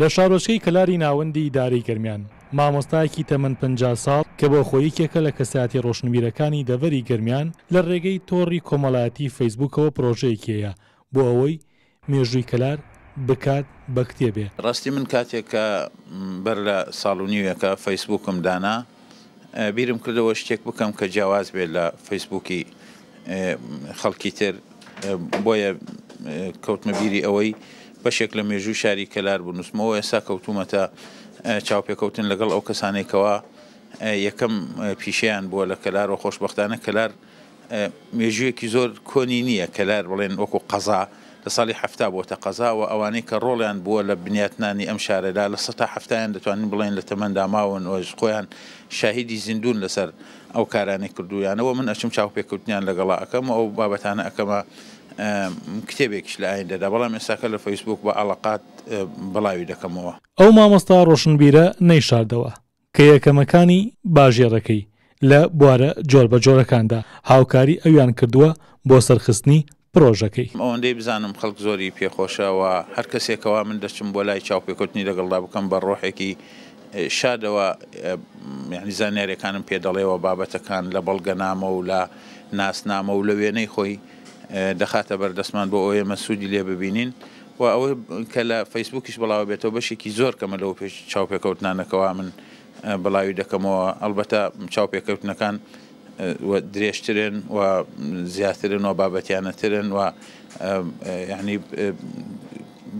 لە شارۆچکەی کللاری ناوەندی داری گرمیان مامۆستایەکی تەمەەن پ ساڵ کە بۆ خۆیەکێکە لە کەساتی ڕۆشنبیرەکانی دەڤری گرمیان لە ڕێگەی تۆڕی کۆمەڵایەتی فەیسبوکەوە پرۆژەیەکەیە بۆ ئەوەی مێژووی کللار بکات بە کتێبێ ڕاستی من کاتێک کە بەر لە ساڵونیوەکە فەیسبوکم دانا بیرم کردەوە شتێک بکەم کە جیاواز بێت لە فەیسبوکی خەڵکی تر بۆیە کەوتمەبیری ئەوەی بەشێک لە مێژوو شاری کەلار بنووسمەوە ئێستا کەوتومەتە چاوپێکەوتن لەگەڵ ئەو کەسانێکەوە یەکەم پیشیان بووە لە کەلار و خۆشببختانە کەلار مێژوویەکی زۆر کۆنی نییە کەلار بڵێن وەکو قەزا لە ساڵی هەفتا بۆتە قەزاوە ئەوانەی کە ڕۆڵیان بووە لە بنیاتنانی ئەم شارەدا لە سە هەفتیان دەتوانین بڵێن لە تەمەدا ماون ئۆژ خۆیان شاهیدی زیندون لەسەر ئەو کارانی کردویانەوە من ئەچم چاو پێکەوتنیان لەگەڵا ئەەکەم ئەو بابەتانە ئەەکەمە کتێبێکش لە ئایندەدا بەڵام ئێساکە لە فەیسبوک بە ئاڵقات بڵاوی دەکەمەوە ئەو مامۆستا ڕۆشنبیرە نەیشاردەوە کە یەکەمەکانی باژێڕەکەی لە بوارە جۆر بە جۆرەکاندا هاوکاری ئەویان کردووە بۆ سەرخستنی پرۆژەکەی ئەوەندەی بزانم خەڵک زۆری پێخۆشەوە هەر کەسێکەوە من دەچم بۆ لای چاوپێکوتنی لەگەڵدا بکەم بە ڕۆحێکی شادەوە یعنی زانارەکانم پێدەڵێەوە بابەتەکان لە بەڵگەنامە و لە ناسنامە و لە وێنەی خۆی دەخاتە بەردەستمان بۆ ئەوەیە مەسوودی لێ ببینین و ئەوە کە لە فەیسبوکیش بڵاو بێتەوە بەشێکی زۆر کەمە لەو پێش چاوپێکەوتنانەکەوا من بڵاوی دەکەمەوە ئەلبەتە چاوپێکەوتنەکان درێژترن و زیاترن و بابەتیانەترن و یعنی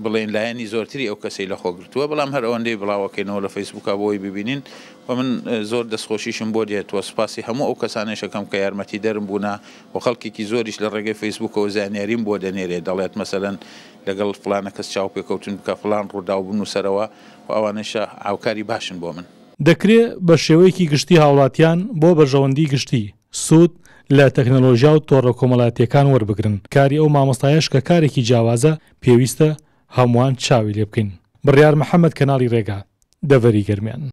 بڵێن لایەنی زۆرتری ئەو کەسی لە خۆگرتووە بەڵام هەر ئەوەندەی بڵاوەکەینەوە لە فەیسبوکە بۆی ببینین بە من زۆر دەستخۆشیشم بۆ دێتەوە سپاسی هەموو ئەو کەسانێشەکەم کە یارمەتی دەرم بوونا و خەڵکیکی زۆریش لە ڕێگەی فیسبوکەوە زانیاریم بۆ دەنێرێ دەڵێت مەسەلەن لەگەڵ فلانە کەس چاو پێکەوتن بکە فلان ڕووداو بوون وسەرەوە و ئەوانەشە ئاوکاری باشن بۆ من دەکرێت بە شێوەیەکی گشتی هاوڵاتیان بۆ بەژەوەندی گشتی سوود لە تەکنەلۆژیا و تۆڕە کۆمەڵاتیەکان وەربگرن کاری ئەو مامۆستایش کە کارێکی جیاوازە پێویستە هەمووان چاوی لێ بکەین بڕیار محەممەد کەناڵی ڕێگا دەڤەری گەرمیان